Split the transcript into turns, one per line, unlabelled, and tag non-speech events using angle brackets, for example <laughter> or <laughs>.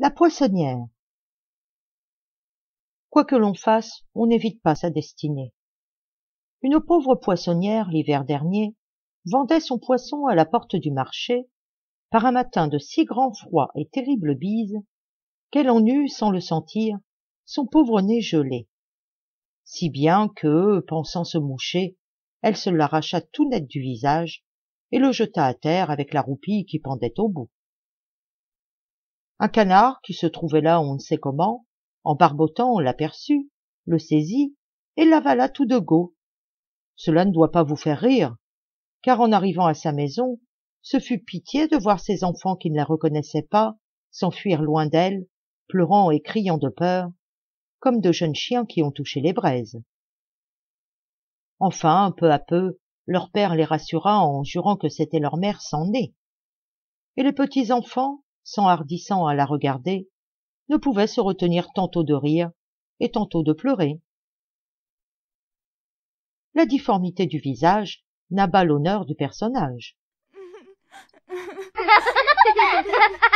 La poissonnière Quoi que l'on fasse, on n'évite pas sa destinée. Une pauvre poissonnière, l'hiver dernier, vendait son poisson à la porte du marché, par un matin de si grand froid et terrible bise, qu'elle en eut, sans le sentir, son pauvre nez gelé. Si bien que, pensant se moucher, elle se l'arracha tout net du visage, et le jeta à terre avec la roupille qui pendait au bout un canard qui se trouvait là on ne sait comment en barbotant l'aperçut le saisit et l'avala tout de go cela ne doit pas vous faire rire car en arrivant à sa maison ce fut pitié de voir ses enfants qui ne la reconnaissaient pas s'enfuir loin d'elle pleurant et criant de peur comme de jeunes chiens qui ont touché les braises enfin peu à peu leur père les rassura en jurant que c'était leur mère sans nez et les petits enfants s'enhardissant à la regarder, ne pouvait se retenir tantôt de rire et tantôt de pleurer. La difformité du visage n'abat l'honneur du personnage.
<laughs>